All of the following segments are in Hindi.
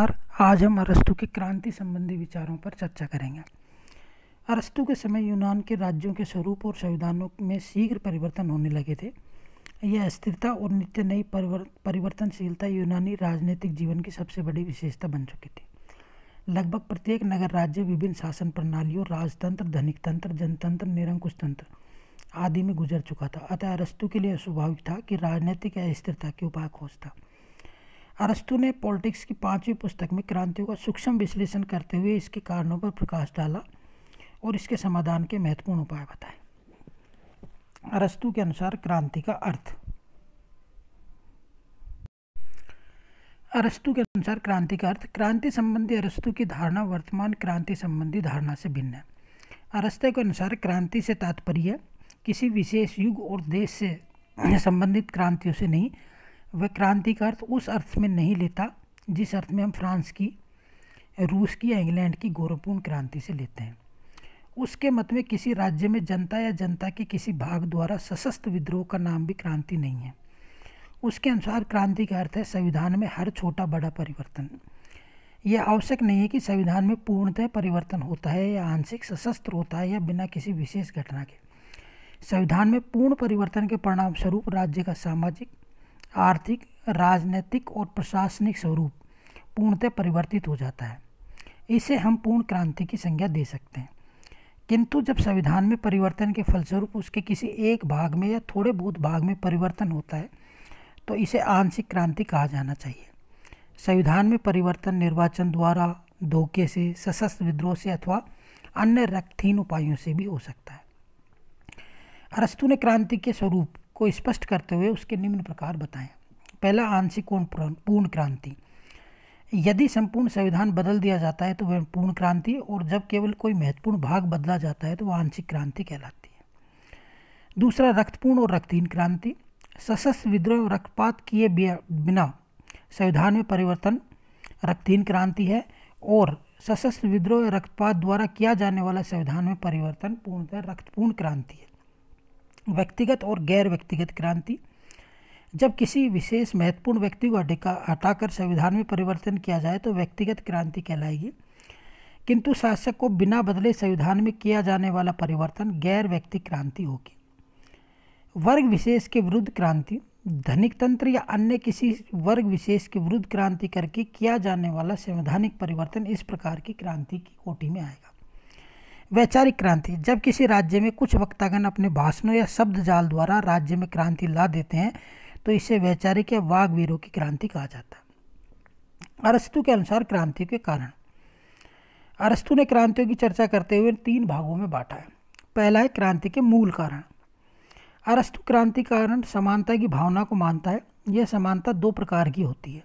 नमस्कार आज हम अरस्तु के क्रांति संबंधी विचारों पर चर्चा करेंगे अरस्तु के समय यूनान के राज्यों के स्वरूप और संविधानों में शीघ्र परिवर्तन होने लगे थे यह अस्थिरता और नित्य नई परिवर्तनशीलता यूनानी राजनीतिक जीवन की सबसे बड़ी विशेषता बन चुकी थी लगभग प्रत्येक नगर राज्य विभिन्न शासन प्रणालियों राजतंत्र धनिक तंत्र जनतंत्र निरंकुश तंत्र आदि में गुजर चुका था अतः अरस्तु के लिए स्वाभाविक था कि राजनीतिक अस्थिरता के उपाय खोजता था अरस्तु ने पॉलिटिक्स की पांचवी पुस्तक में क्रांतियों का सूक्ष्म विश्लेषण करते हुए इसके कारणों पर प्रकाश डाला और इसके समाधान के महत्वपूर्ण उपाय बताए अरस्तु के अनुसार क्रांति का अर्थ अरस्तु के अनुसार क्रांति का अर्थ क्रांति संबंधी अरस्तु की धारणा वर्तमान क्रांति संबंधी धारणा से भिन्न है अरस्तु के अनुसार क्रांति से तात्पर्य किसी विशेष युग और देश से संबंधित क्रांतियों से नहीं वह क्रांति का अर्थ उस अर्थ में नहीं लेता जिस अर्थ में हम फ्रांस की रूस की या इंग्लैंड की गौरवपूर्ण क्रांति से लेते हैं उसके मत में किसी राज्य में जनता या जनता के किसी भाग द्वारा सशस्त्र विद्रोह का नाम भी क्रांति नहीं है उसके अनुसार क्रांति का अर्थ है संविधान में हर छोटा बड़ा परिवर्तन यह आवश्यक नहीं है कि संविधान में पूर्णतः परिवर्तन होता है या आंशिक सशस्त्र होता है या बिना किसी विशेष घटना के संविधान में पूर्ण परिवर्तन के परिणाम स्वरूप राज्य का सामाजिक आर्थिक राजनीतिक और प्रशासनिक स्वरूप पूर्णतः परिवर्तित हो जाता है इसे हम पूर्ण क्रांति की संज्ञा दे सकते हैं किंतु जब संविधान में परिवर्तन के फलस्वरूप उसके किसी एक भाग में या थोड़े बहुत भाग में परिवर्तन होता है तो इसे आंशिक क्रांति कहा जाना चाहिए संविधान में परिवर्तन निर्वाचन द्वारा धोखे से सशस्त्र विद्रोह से अथवा अन्य रक्तहीन उपायों से भी हो सकता है अरस्तु ने क्रांति के स्वरूप को स्पष्ट करते हुए उसके निम्न प्रकार बताएं पहला आंशिक पूर्ण क्रांति यदि संपूर्ण संविधान बदल दिया जाता है तो वह पूर्ण क्रांति और जब केवल कोई महत्वपूर्ण भाग बदला जाता है तो वह आंशिक क्रांति कहलाती है दूसरा रक्तपूर्ण और रक्तहीन क्रांति सशस्त्र विद्रोह रक्तपात किए बिना संविधान में परिवर्तन रक्तहीन क्रांति है और सशस्त्र विद्रोह रक्तपात द्वारा किया जाने वाला संविधान में परिवर्तन पूर्णतः रक्तपूर्ण क्रांति है व्यक्तिगत और गैर व्यक्तिगत क्रांति जब किसी विशेष महत्वपूर्ण व्यक्ति को हटाकर संविधान में परिवर्तन किया जाए तो व्यक्तिगत क्रांति कहलाएगी किंतु शासक को बिना बदले संविधान में किया जाने वाला परिवर्तन गैर व्यक्ति क्रांति होगी वर्ग विशेष के विरुद्ध क्रांति धनिक तंत्र या अन्य किसी वर्ग विशेष के विरुद्ध क्रांति करके किया जाने वाला संवैधानिक परिवर्तन इस प्रकार की क्रांति की कोटि में आएगा वैचारिक क्रांति जब किसी राज्य में कुछ वक्तागण अपने भाषणों या शब्द जाल द्वारा राज्य में क्रांति ला देते हैं तो इसे वैचारिक या वागवीरों की क्रांति कहा जाता है अरस्तु के अनुसार क्रांति के कारण अरस्तु ने क्रांतियों की चर्चा करते हुए तीन भागों में बांटा है पहला है क्रांति के मूल कारण अरस्तु क्रांति कारण समानता की भावना को मानता है यह समानता दो प्रकार की होती है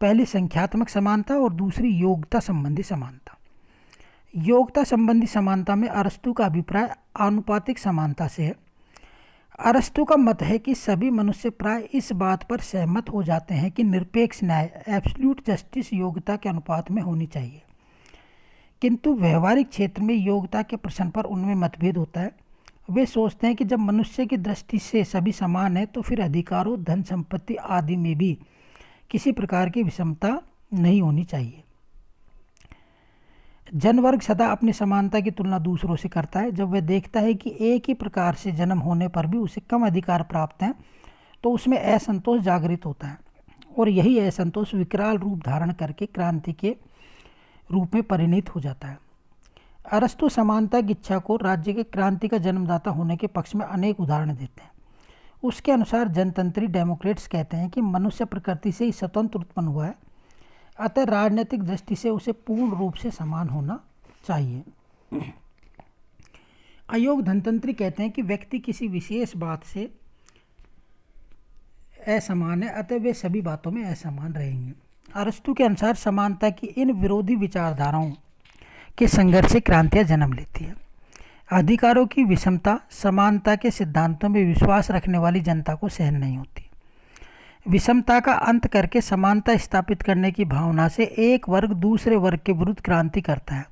पहली संख्यात्मक समानता और दूसरी योग्यता संबंधी समानता योग्यता संबंधी समानता में अरस्तु का अभिप्राय आनुपातिक समानता से है अरस्तु का मत है कि सभी मनुष्य प्राय इस बात पर सहमत हो जाते हैं कि निरपेक्ष न्याय एब्सल्यूट जस्टिस योग्यता के अनुपात में होनी चाहिए किंतु व्यवहारिक क्षेत्र में योग्यता के प्रश्न पर उनमें मतभेद होता है वे सोचते हैं कि जब मनुष्य की दृष्टि से सभी समान है तो फिर अधिकारों धन संपत्ति आदि में भी किसी प्रकार की विषमता नहीं होनी चाहिए जनवर्ग सदा अपनी समानता की तुलना दूसरों से करता है जब वह देखता है कि एक ही प्रकार से जन्म होने पर भी उसे कम अधिकार प्राप्त हैं तो उसमें असंतोष जागृत होता है और यही असंतोष विकराल रूप धारण करके क्रांति के रूप में परिणित हो जाता है अरस्तु समानता की इच्छा को राज्य के क्रांति का जन्मदाता होने के पक्ष में अनेक उदाहरण देते हैं उसके अनुसार जनतंत्री डेमोक्रेट्स कहते हैं कि मनुष्य प्रकृति से ही स्वतंत्र उत्पन्न हुआ है अतः राजनीतिक दृष्टि से उसे पूर्ण रूप से समान होना चाहिए अयोग धनतंत्री कहते हैं कि व्यक्ति किसी विशेष बात से असमान है अतः वे सभी बातों में असमान रहेंगे अरस्तु के अनुसार समानता की इन विरोधी विचारधाराओं के संघर्ष से क्रांतियाँ जन्म लेती है अधिकारों की विषमता समानता के सिद्धांतों में विश्वास रखने वाली जनता को सहन नहीं होती विषमता का अंत करके समानता स्थापित करने की भावना से एक वर्ग दूसरे वर्ग के विरुद्ध क्रांति करता है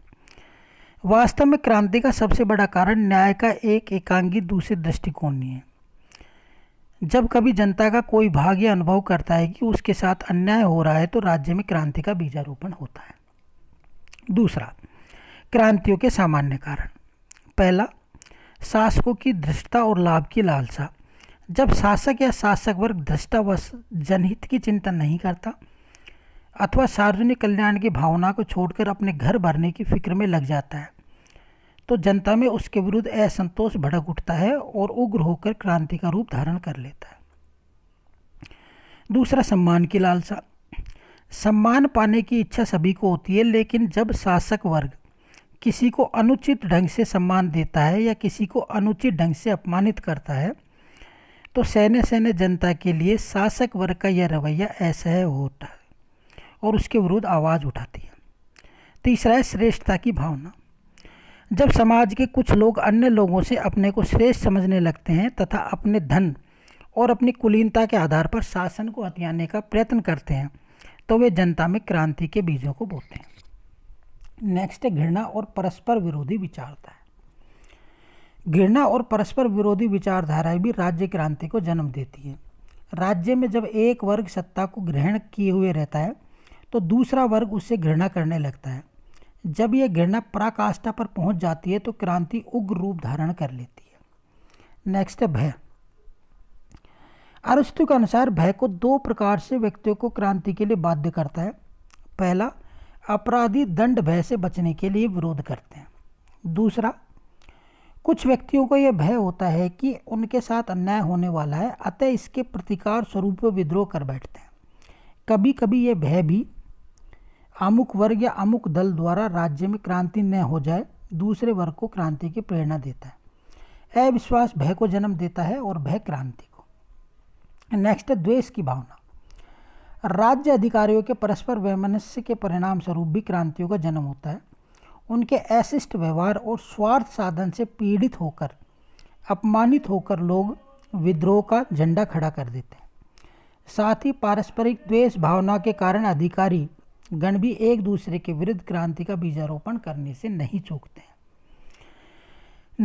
वास्तव में क्रांति का सबसे बड़ा कारण न्याय का एक एकांगी दूसरे दृष्टिकोण है जब कभी जनता का कोई भाग यह अनुभव करता है कि उसके साथ अन्याय हो रहा है तो राज्य में क्रांति का बीजारोपण होता है दूसरा क्रांतियों के सामान्य कारण पहला शासकों की धृष्टता और लाभ की लालसा जब शासक या शासक वर्ग दृष्टावश जनहित की चिंता नहीं करता अथवा सार्वजनिक कल्याण की भावना को छोड़कर अपने घर भरने की फिक्र में लग जाता है तो जनता में उसके विरुद्ध असंतोष भड़क उठता है और उग्र होकर क्रांति का रूप धारण कर लेता है दूसरा सम्मान की लालसा सम्मान पाने की इच्छा सभी को होती है लेकिन जब शासक वर्ग किसी को अनुचित ढंग से सम्मान देता है या किसी को अनुचित ढंग से अपमानित करता है तो सहने सहने जनता के लिए शासक वर्ग का यह रवैया असह्य होता है और उसके विरुद्ध आवाज़ उठाती है तीसरा है श्रेष्ठता की भावना जब समाज के कुछ लोग अन्य लोगों से अपने को श्रेष्ठ समझने लगते हैं तथा अपने धन और अपनी कुलीनता के आधार पर शासन को हथियाने का प्रयत्न करते हैं तो वे जनता में क्रांति के बीजों को बोते हैं नेक्स्ट है घृणा और परस्पर विरोधी विचारता घृणा और परस्पर विरोधी विचारधाराएं भी राज्य क्रांति को जन्म देती है राज्य में जब एक वर्ग सत्ता को ग्रहण किए हुए रहता है तो दूसरा वर्ग उससे घृणा करने लगता है जब यह घृणा पराकाष्ठा पर पहुंच जाती है तो क्रांति उग्र रूप धारण कर लेती है नेक्स्ट है भय अरस्तु के अनुसार भय को दो प्रकार से व्यक्तियों को क्रांति के लिए बाध्य करता है पहला अपराधी दंड भय से बचने के लिए विरोध करते हैं दूसरा कुछ व्यक्तियों को यह भय होता है कि उनके साथ अन्याय होने वाला है अतः इसके प्रतिकार स्वरूप विद्रोह कर बैठते हैं कभी कभी यह भय भी अमुक वर्ग या अमुक दल द्वारा राज्य में क्रांति न हो जाए दूसरे वर्ग को क्रांति की प्रेरणा देता है अविश्वास भय को जन्म देता है और भय क्रांति को नेक्स्ट है द्वेष की भावना राज्य अधिकारियों के परस्पर वैमनस्य के परिणाम स्वरूप भी क्रांतियों का जन्म होता है उनके अशिष्ट व्यवहार और स्वार्थ साधन से पीड़ित होकर अपमानित होकर लोग विद्रोह का झंडा खड़ा कर देते हैं साथ ही पारस्परिक द्वेष भावना के कारण अधिकारी गण भी एक दूसरे के विरुद्ध क्रांति का बीजारोपण करने से नहीं चूकते हैं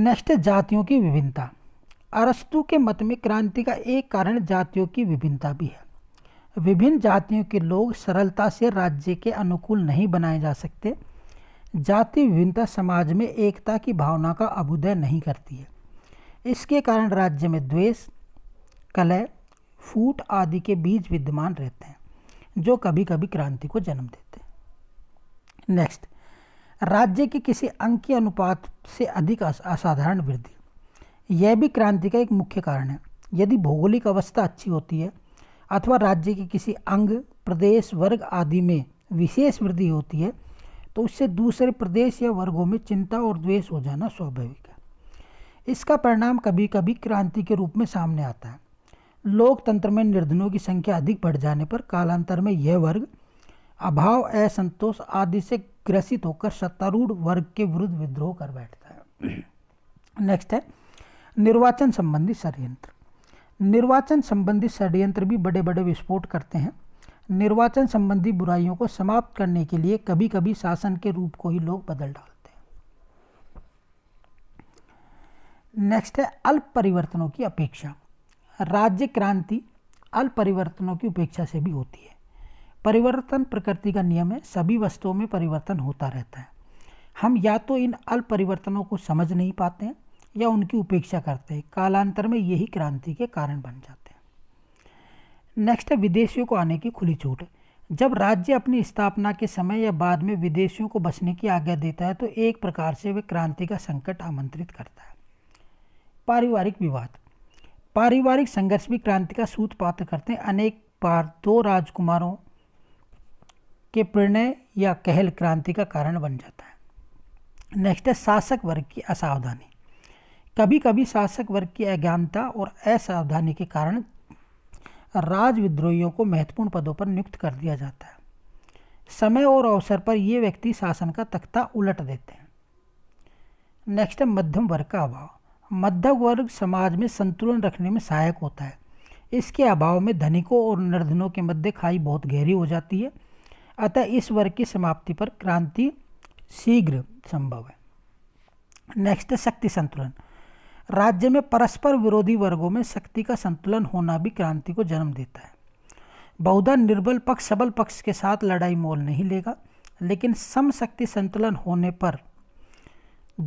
नष्ट जातियों की विभिन्नता अरस्तु के मत में क्रांति का एक कारण जातियों की विभिन्नता भी है विभिन्न जातियों के लोग सरलता से राज्य के अनुकूल नहीं बनाए जा सकते जाति विभिन्नता समाज में एकता की भावना का अभुदय नहीं करती है इसके कारण राज्य में द्वेष कलह फूट आदि के बीज विद्यमान रहते हैं जो कभी कभी क्रांति को जन्म देते हैं नेक्स्ट राज्य के किसी अंक के अनुपात से अधिक असाधारण वृद्धि यह भी क्रांति का एक मुख्य कारण है यदि भौगोलिक अवस्था अच्छी होती है अथवा राज्य के किसी अंग प्रदेश वर्ग आदि में विशेष वृद्धि होती है तो उससे दूसरे प्रदेश या वर्गों में चिंता और द्वेष हो जाना स्वाभाविक है इसका परिणाम कभी कभी क्रांति के रूप में सामने आता है लोकतंत्र में निर्धनों की संख्या अधिक बढ़ जाने पर कालांतर में यह वर्ग अभाव असंतोष आदि से ग्रसित होकर सत्तारूढ़ वर्ग के विरुद्ध विद्रोह कर बैठता है नेक्स्ट है निर्वाचन संबंधी षडयंत्र निर्वाचन संबंधी षडयंत्र भी बड़े बड़े विस्फोट करते हैं निर्वाचन संबंधी बुराइयों को समाप्त करने के लिए कभी कभी शासन के रूप को ही लोग बदल डालते हैं नेक्स्ट है अल्प परिवर्तनों की अपेक्षा राज्य क्रांति अल्प परिवर्तनों की उपेक्षा से भी होती है परिवर्तन प्रकृति का नियम है सभी वस्तुओं में परिवर्तन होता रहता है हम या तो इन अल्प परिवर्तनों को समझ नहीं पाते हैं या उनकी उपेक्षा करते हैं कालांतर में यही क्रांति के कारण बन जाते हैं नेक्स्ट है विदेशियों को आने की खुली छूट जब राज्य अपनी स्थापना के समय या बाद में विदेशियों को बसने की आज्ञा देता है तो एक प्रकार से वे क्रांति का संकट आमंत्रित करता है पारिवारिक विवाद पारिवारिक संघर्ष भी क्रांति का पात्र करते हैं अनेक बार दो राजकुमारों के प्रणय या कहल क्रांति का कारण बन जाता है नेक्स्ट है शासक वर्ग की असावधानी कभी कभी शासक वर्ग की अज्ञानता और असावधानी के कारण राज विद्रोहियों को महत्वपूर्ण पदों पर नियुक्त कर दिया जाता है समय और अवसर पर ये व्यक्ति शासन का तख्ता उलट देते हैं नेक्स्ट है मध्यम वर्ग का अभाव मध्यम वर्ग समाज में संतुलन रखने में सहायक होता है इसके अभाव में धनिकों और निर्धनों के मध्य खाई बहुत गहरी हो जाती है अतः इस वर्ग की समाप्ति पर क्रांति शीघ्र संभव है नेक्स्ट है शक्ति संतुलन राज्य में परस्पर विरोधी वर्गों में शक्ति का संतुलन होना भी क्रांति को जन्म देता है बहुधा निर्बल पक्ष सबल पक्ष के साथ लड़ाई मोल नहीं लेगा लेकिन सम शक्ति संतुलन होने पर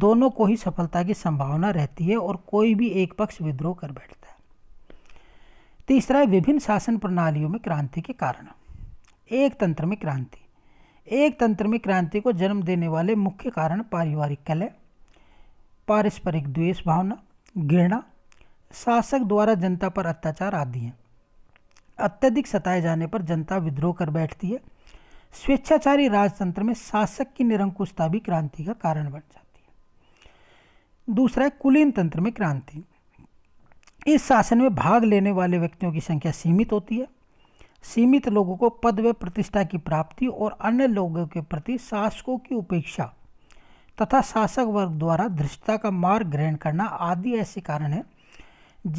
दोनों को ही सफलता की संभावना रहती है और कोई भी एक पक्ष विद्रोह कर बैठता है तीसरा है विभिन्न शासन प्रणालियों में क्रांति के कारण एक तंत्र में क्रांति एक तंत्र में क्रांति को जन्म देने वाले मुख्य कारण पारिवारिक कलह पारस्परिक द्वेष भावना घृणा शासक द्वारा जनता पर अत्याचार आदि हैं अत्यधिक सताए जाने पर जनता विद्रोह कर बैठती है स्वेच्छाचारी राजतंत्र में शासक की निरंकुशता भी क्रांति का कारण बन जाती है दूसरा है कुलीन तंत्र में क्रांति इस शासन में भाग लेने वाले व्यक्तियों की संख्या सीमित होती है सीमित लोगों को पद व प्रतिष्ठा की प्राप्ति और अन्य लोगों के प्रति शासकों की उपेक्षा तथा शासक वर्ग द्वारा धृष्टता का मार्ग ग्रहण करना आदि ऐसे कारण हैं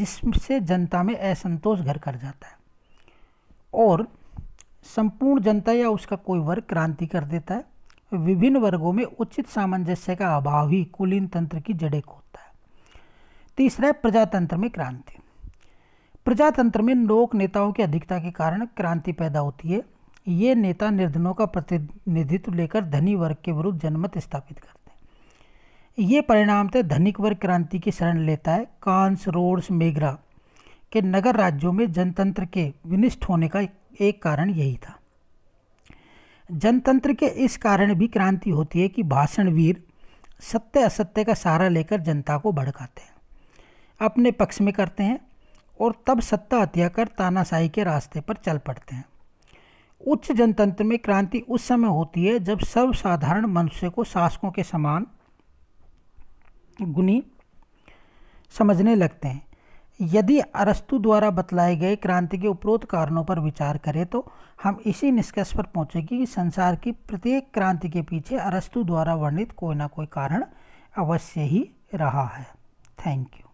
जिससे जनता में असंतोष घर कर जाता है और संपूर्ण जनता या उसका कोई वर्ग क्रांति कर देता है विभिन्न वर्गों में उचित सामंजस्य का अभाव ही कुलीन तंत्र की जड़ें खोदता है तीसरा है प्रजातंत्र में क्रांति प्रजातंत्र में लोक नेताओं की अधिकता के कारण क्रांति पैदा होती है ये नेता निर्धनों का प्रतिनिधित्व लेकर धनी वर्ग के विरुद्ध जनमत स्थापित करते ये परिणाम थे तो धनिक वर्ग क्रांति की शरण लेता है कांस रोड्स मेगरा के नगर राज्यों में जनतंत्र के विनिष्ठ होने का एक कारण यही था जनतंत्र के इस कारण भी क्रांति होती है कि भाषणवीर सत्य असत्य का सहारा लेकर जनता को भड़काते हैं अपने पक्ष में करते हैं और तब सत्ता हत्या कर तानाशाही के रास्ते पर चल पड़ते हैं उच्च जनतंत्र में क्रांति उस समय होती है जब सर्वसाधारण मनुष्य को शासकों के समान गुनी समझने लगते हैं यदि अरस्तु द्वारा बतलाए गए क्रांति के उपरोक्त कारणों पर विचार करें तो हम इसी निष्कर्ष पर पहुंचेंगे कि संसार की प्रत्येक क्रांति के पीछे अरस्तु द्वारा वर्णित कोई ना कोई कारण अवश्य ही रहा है थैंक यू